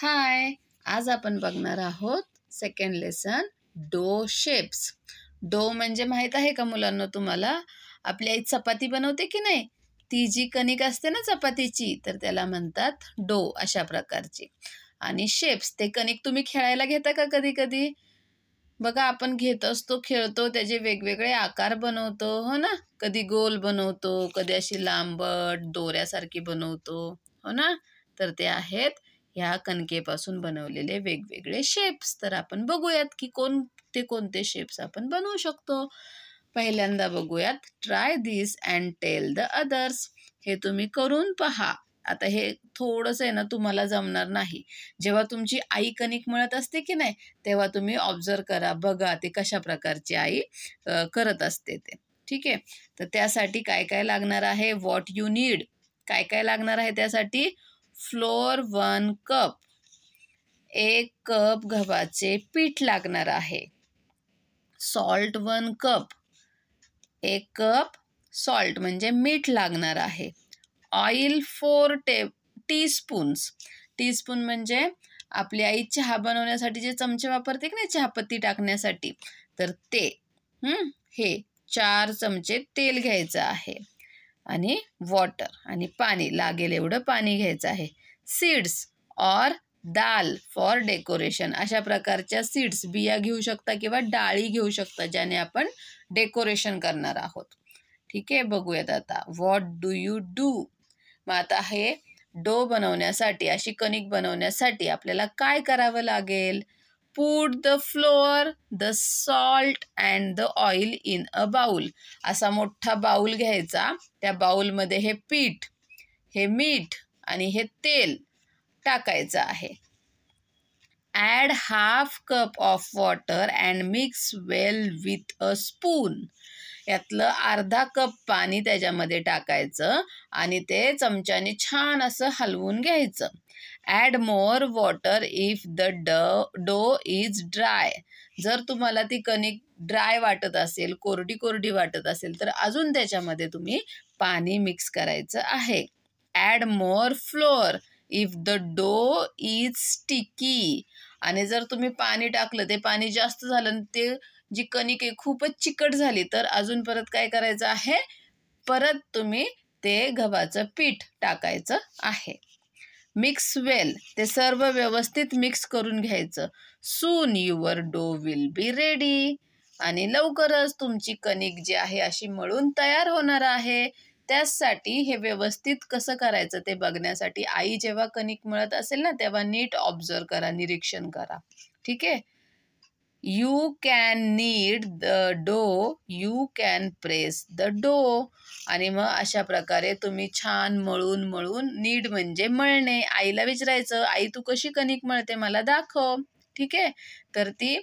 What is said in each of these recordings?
हाय आज आपण बघणार आहोत सेकंड लेसन डो शेप्स डो म्हणजे माहीत आहे का मुलांना तुम्हाला आपली आई चपाती बनवते की नाही ती जी कणिक असते ना चपातीची तर त्याला म्हणतात डो अशा प्रकारची आणि शेप्स ते कणिक तुम्ही खेळायला घेता का कधी कधी बघा आपण घेत असतो खेळतो त्याचे वेगवेगळे आकार बनवतो हो ना कधी गोल बनवतो कधी अशी लांबट दोऱ्यासारखी बनवतो हो ना तर ते आहेत ह्या कणकेपासून बनवलेले वेगवेगळे शेप्स तर आपण बघूयात की कोणते कोणते शेप्स आपण बनवू शकतो पहिल्यांदा बघूयात try this and tell the others हे तुम्ही करून पहा आता हे थोडंसं आहे ना तुम्हाला जमणार नाही जेव्हा तुमची आई कणिक मिळत असते की नाही तेव्हा तुम्ही ऑब्झर्व करा बघा ते कशा प्रकारची आई करत असते ते ठीक आहे तर त्यासाठी काय काय लागणार आहे व्हॉट यू नीड काय काय लागणार आहे त्यासाठी फ्लोर वन कप एक कप गव्हाचे पीठ लागणार आहे सॉल्ट वन कप एक कप सॉल्ट म्हणजे मीठ लागणार आहे ऑइल फोर टे टी स्पून म्हणजे आपली आई चहा बनवण्यासाठी जे चमचे वापरते की नाही चहापत्ती टाकण्यासाठी तर ते हे चार चमचे तेल घ्यायचं आहे आणि वॉटर आणि पाणी लागेल एवढं पाणी घ्यायचं आहे seeds or dal for decoration अशा प्रकारच्या सीड्स बिया घेऊ शकता किंवा डाळी घेऊ शकता ज्याने आपण डेकोरेशन करणार आहोत ठीक आहे बघूयात आता व्हॉट डू यू डू मग आता हे डो बनवण्यासाठी अशी कणिक बनवण्यासाठी आपल्याला काय करावं लागेल put the flour, the salt and the oil in a bowl. असा मोठा बाऊल घ्यायचा त्या बाऊलमध्ये हे पीठ हे मीठ आणि हे तेल टाकायचं आहे add half cup of water and mix well with a spoon यातलं अर्धा कप पाणी त्याच्यामध्ये टाकायचं आणि ते चमच्याने छान असं हलवून घ्यायचं add more water if the dough is dry जर तुम्हाला ती कणिक ड्राय वाटत असेल कोरडी कोरडी वाटत असेल तर अजून त्याच्यामध्ये तुम्ही पाणी मिक्स करायचं आहे add more flour if the dough is sticky आणि जर तुम्ही पाणी टाकलं ते पाणी जास्त झालं ते जी कणिक आहे खूपच चिकट झाली तर अजून परत काय करायचं आहे परत तुम्ही ते गव्हाचं पीठ टाकायचं आहे मिक्स वेल ते सर्व व्यवस्थित मिक्स करून घ्यायचं soon your dough will be ready आणि लवकरच तुमची कणिक जी आहे अशी मळून तयार होणार आहे त्याचसाठी हे व्यवस्थित कसं करायचं ते बघण्यासाठी आई जेव्हा कणिक मळत असेल ना तेव्हा नीट ऑब्झर्व करा निरीक्षण करा ठीक आहे you can knead the dough you can press the dough आणि मग अशा प्रकारे तुम्ही छान मळून मळून नीड म्हणजे मळणे आईला विचारायचं आई तू कशी कणिक मळते मला दाखव ठीक आहे तर ती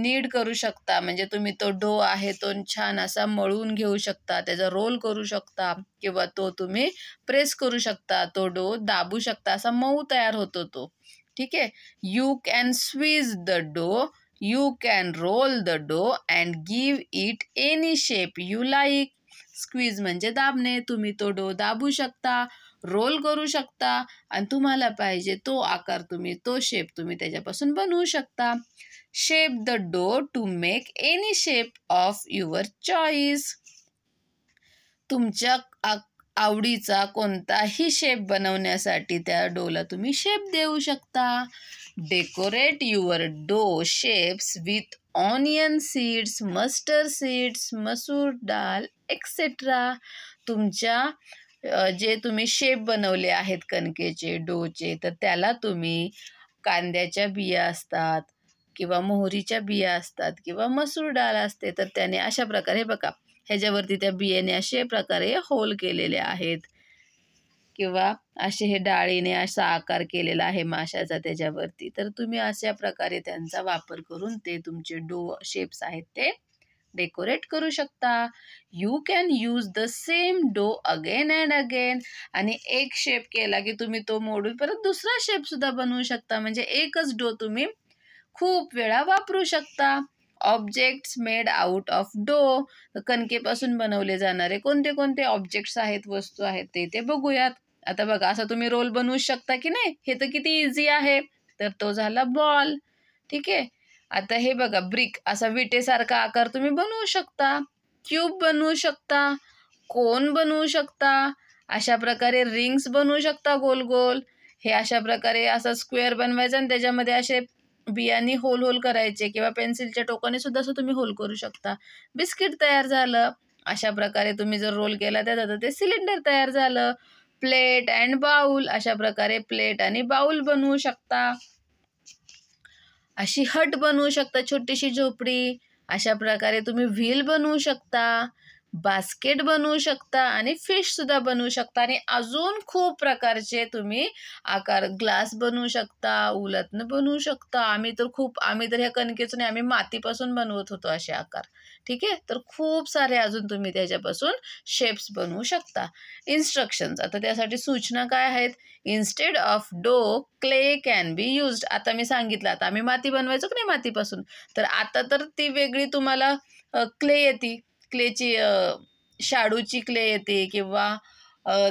नीड करू शकता म्हणजे तुम्ही तो डो आहे तो छान असा मळून घेऊ शकता त्याचा रोल करू शकता किंवा तो तुम्ही प्रेस करू शकता तो डो दाबू शकता असा मऊ तयार होतो तो ठीक आहे यू कॅन स्वीज the dough you can roll the dough and give it any shape you like. Squeeze म्हणजे दाबणे तुम्ही तो डो दाबू शकता रोल करू शकता आणि तुम्हाला पाहिजे तो आकार तुम्ही तो शेप तुम्ही त्याच्यापासून बनवू शकता shape the dough to make any shape of your choice तुमच्या आवडीचा कोणताही शेप बनवण्यासाठी त्या डोला तुम्ही शेप देऊ शकता decorate your dough shapes with onion seeds mustard seeds masoor dal etcetera तुमच्या जे तुम्ही शेप बनवले आहेत कणकेचे डोचे तर त्याला तुम्ही कांद्याच्या बिया असतात किंवा मोहरीच्या बिया असतात किंवा मसूर डाळ असते तर त्याने अशा प्रकारे बघा ह्याच्यावरती त्या बियाने असे प्रकारे होल केलेले आहेत किंवा असे हे डाळीने असा आकार केलेला आहे माशाचा त्याच्यावरती तर तुम्ही अशा प्रकारे त्यांचा वापर करून ते तुमचे डो शेप्स आहेत ते डेकोरेट करू शकता you can use the same dough again and again आणि एक शेप केला की तुम्ही तो मोडून परत दुसरा शेप सुद्धा बनवू शकता म्हणजे एकच डो तुम्ही खूप वेळा वापरू शकता ऑब्जेक्ट्स मेड आउट ऑफ डो कणकेपासून बनवले जाणारे कोणते कोणते ऑब्जेक्ट्स आहेत वस्तू आहेत ते ते बघूयात आता बघा असा तुम्ही रोल बनवू शकता की नाही हे तर किती इझी आहे तर तो झाला बॉल ठीक आहे आता हे बघा ब्रिक असा विटेसारखा आकार तुम्ही बनवू शकता क्यूब बनवू शकता कोन बनवू शकता अशा प्रकारे रिंग्स बनवू शकता गोल गोल हे अशा प्रकारे असा स्क्वेअर बनवायचा आणि त्याच्यामध्ये असे बियाने होल होल करायचे किंवा पेन्सिलच्या टोकाने सुद्धा तुम्ही होल करू शकता बिस्किट तयार झालं अशा प्रकारे तुम्ही जर रोल केला त्यात आता ते सिलेंडर तयार झालं प्लेट अँड बाउल अशा प्रकारे प्लेट आणि बाउल बनवू शकता अशी हट बनवू शकता छोटीशी झोपडी अशा प्रकारे तुम्ही व्हील बनवू शकता बास्केट बनवू शकता आणि फिशसुद्धा बनवू शकता आणि अजून खूप प्रकारचे तुम्ही आकार ग्लास बनवू शकता उलतनं बनवू शकता आम्ही तर खूप आम्ही तर ह्या कणकेचं नाही आम्ही मातीपासून बनवत होतो असे आकार ठीक आहे तर खूप सारे अजून तुम्ही त्याच्यापासून शेप्स बनवू शकता इन्स्ट्रक्शन्स आता त्यासाठी सूचना काय आहेत instead of dough clay can be used आता मी सांगितलं आता आम्ही माती बनवायचो की नाही मातीपासून तर आता तर ती वेगळी तुम्हाला क्ले येते क्लेची शाडूची क्ले येते किंवा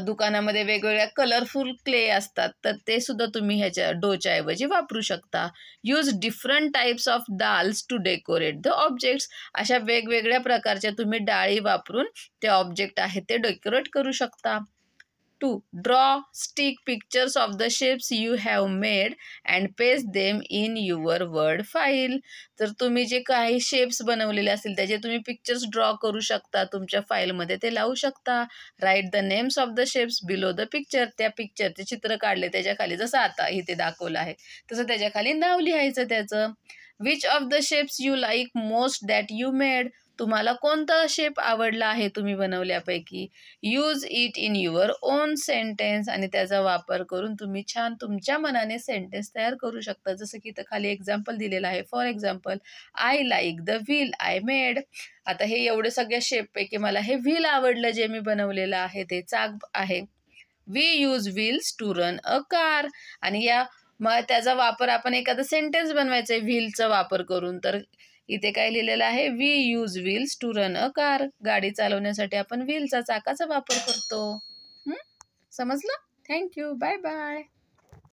दुकानामध्ये वेगवेगळ्या कलरफुल क्ले असतात तर ते सुद्धा तुम्ही ह्याच्या डोच्याऐवजी ऐवजी वापरू शकता use different types of dals to decorate the objects अशा वेगवेगळ्या प्रकारच्या तुम्ही डाळी वापरून ते ऑब्जेक्ट आहे ते डेकोरेट करू शकता to draw stick pictures of the shapes you have made and paste them in your Word file तर तुम्ही जे काही शेप्स बनवलेले असतील त्याचे तुम्ही पिक्चर्स ड्रॉ करू शकता तुमच्या फाईलमध्ये ते लावू शकता write the names of the shapes below the picture त्या पिक्चरचे चित्र काढले त्याच्याखाली जसं आता इथे दाखवलं आहे तसं त्याच्याखाली नाव लिहायचं त्याचं which of the shapes you like most that you made तुम्हाला कोणता शेप आवडला आहे तुम्ही बनवल्यापैकी use it in your own sentence आणि त्याचा वापर करून तुम्ही छान तुमच्या मनाने सेंटेन्स तयार करू शकता जसं की इथं खाली एक्झाम्पल दिलेलं आहे for example I like the wheel I made आता हे एवढे सगळ्या शेपपैकी मला हे व्हील आवडलं जे मी बनवलेलं आहे ते चाक आहे we use wheels to run a car आणि या मग त्याचा वापर आपण एखादा सेंटेन्स बनवायचं आहे व्हीलचा वापर करून तर इथे काय लिहिलेलं आहे we use wheels to run a car गाडी चालवण्यासाठी आपण व्हीलचा चाकाचा वापर करतो समजलं थँक्यू बाय बाय